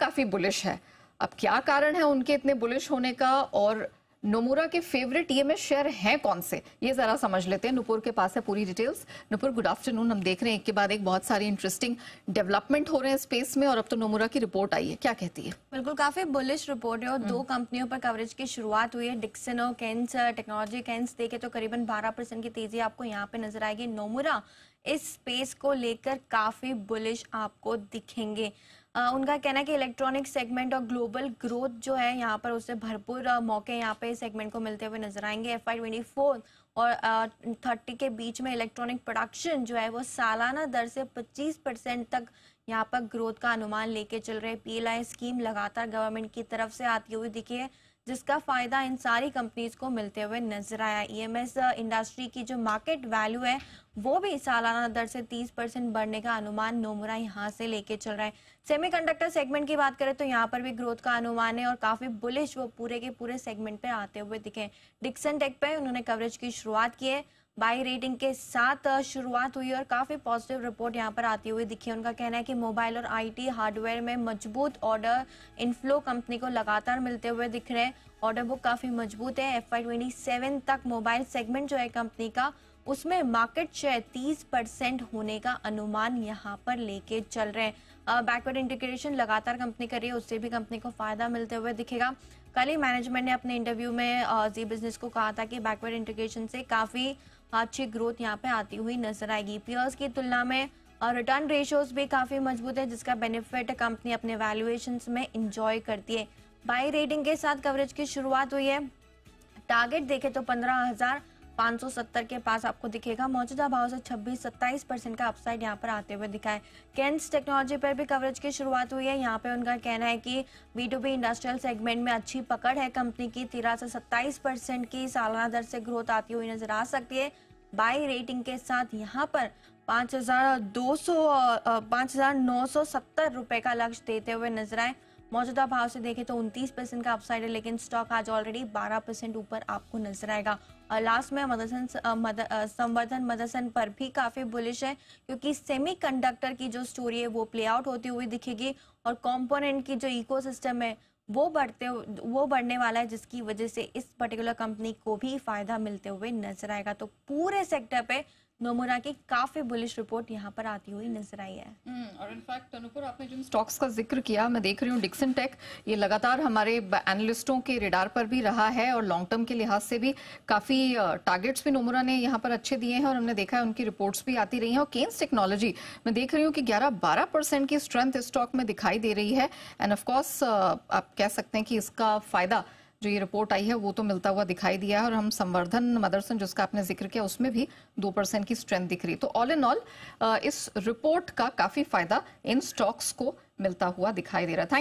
काफी बुलिश है अब क्या कारण है उनके इतने बुलिश होने का और नोमुरा के फेवरेट ये में शेयर हैं कौन से ये जरा समझ लेते हैं नुपुर के पास है पूरी डिटेल्स नुपुर गुड आफ्टरनून हम देख रहे हैं एक के बाद एक बहुत सारी इंटरेस्टिंग डेवलपमेंट हो रहे हैं स्पेस में और अब तो नोमुरा की रिपोर्ट आई है क्या कहती है बिल्कुल काफी बुलिश रिपोर्ट है और दो कंपनियों हम्म। पर कवरेज की शुरुआत हुई है डिक्सनो कैंस टेक्नोलॉजी कैंस देखे तो करीबन बारह की तेजी आपको यहाँ पे नजर आएगी नोमुरा इस स्पेस को लेकर काफी बुलिश आपको दिखेंगे उनका कहना है कि इलेक्ट्रॉनिक सेगमेंट और ग्लोबल ग्रोथ जो है यहाँ पर उससे भरपूर मौके यहाँ पे सेगमेंट को मिलते हुए नजर आएंगे एफ आई और थर्टी के बीच में इलेक्ट्रॉनिक प्रोडक्शन जो है वो सालाना दर से पच्चीस परसेंट तक यहाँ पर ग्रोथ का अनुमान लेके चल रहे पी स्कीम लगातार गवर्नमेंट की तरफ से आती हुई दिखी है जिसका फायदा इन सारी कंपनीज को मिलते हुए नजर आया ईएमएस e इंडस्ट्री uh, की जो मार्केट वैल्यू है वो भी सालाना दर से 30 परसेंट बढ़ने का अनुमान नोमुरा यहाँ से लेके चल रहा है सेमीकंडक्टर सेगमेंट की बात करें तो यहाँ पर भी ग्रोथ का अनुमान है और काफी बुलिश वो पूरे के पूरे सेगमेंट पे आते हुए दिखे डिक्सन टेक पे उन्होंने कवरेज की शुरुआत की है बाई रेटिंग के साथ शुरुआत हुई और काफ़ी पॉजिटिव रिपोर्ट यहाँ पर आती हुई दिखी उनका कहना है कि मोबाइल और आईटी हार्डवेयर में मजबूत ऑर्डर इनफ्लो कंपनी को लगातार मिलते हुए दिख रहे हैं ऑर्डर बुक काफ़ी मजबूत है एफ आई तक मोबाइल सेगमेंट जो है कंपनी का उसमें मार्केट शेयर 30 परसेंट होने का अनुमान यहाँ पर लेके चल रहे हैं बैकवर्ड इंटीग्रेशन लगातार कंपनी कर रही है उससे भी कंपनी को फायदा मिलते हुए दिखेगा कल ही मैनेजमेंट ने अपने इंटरव्यू में जी बिजनेस को कहा था कि बैकवर्ड इंटीग्रेशन से काफ़ी अच्छी ग्रोथ यहाँ पे आती हुई नजर आएगी पीयर्स की तुलना में और रिटर्न रेशियोज भी काफी मजबूत है जिसका बेनिफिट कंपनी अपने वैल्यूएशन में इंजॉय करती है बाई रेटिंग के साथ कवरेज की शुरुआत हुई है टारगेट देखे तो पंद्रह हजार 570 के पास आपको दिखेगा मौजूदा भाव से 26-27 परसेंट का अपसाइड यहां पर आते हुए दिखा है टेक्नोलॉजी पर भी कवरेज की शुरुआत हुई है यहाँ पे उनका कहना है कि B to B industrial segment में अच्छी पकड़ है कंपनी की तेरह से सत्ताईस परसेंट की सालाना दर से ग्रोथ आती हुई नजर आ सकती है बाई रेटिंग के साथ यहाँ पर पाँच हजार दो सौ हजार नौ सौ सत्तर रुपए का लक्ष्य देते हुए नजर आए मौजूदा भाव से देखें तो उनतीस परसेंट का अपसाइड है लेकिन स्टॉक आज ऑलरेडी बारह परसेंट ऊपर आपको नजर आएगा और लास्ट में मदरसन मद, संवर्धन मदरसन पर भी काफी बुलिश है क्योंकि सेमी कंडक्टर की जो स्टोरी है वो प्ले आउट होती हुई दिखेगी और कॉम्पोनेंट की जो इको है वो बढ़ते वो बढ़ने वाला है जिसकी वजह से इस पर्टिकुलर कंपनी को भी फायदा मिलते हुए नजर आएगा तो पूरे सेक्टर पे नोमुरा की काफी बुलिश रिपोर्ट यहाँ पर आती हुई नजर आई है हम्म, और इनफैक्ट अनुपुर आपने जिन स्टॉक्स का जिक्र किया मैं देख रही हूँ डिक्सन टेक ये लगातार हमारे एनालिस्टों के रिडार पर भी रहा है और लॉन्ग टर्म के लिहाज से भी काफी टारगेट्स भी नोमोरा ने यहाँ पर अच्छे दिए हैं और हमने देखा है उनकी रिपोर्ट्स भी आती रही है और केन्स टेक्नोलॉजी मैं देख रही हूँ की ग्यारह बारह परसेंट की स्ट्रेंथ स्टॉक में दिखाई दे रही है एंड ऑफकोर्स आप कह सकते हैं कि इसका फायदा जो ये रिपोर्ट आई है वो तो मिलता हुआ दिखाई दिया है और हम संवर्धन मदरसन जिसका आपने जिक्र किया उसमें भी दो परसेंट की स्ट्रेंथ दिख रही तो ऑल इन ऑल इस रिपोर्ट का काफी फायदा इन स्टॉक्स को मिलता हुआ दिखाई दे रहा था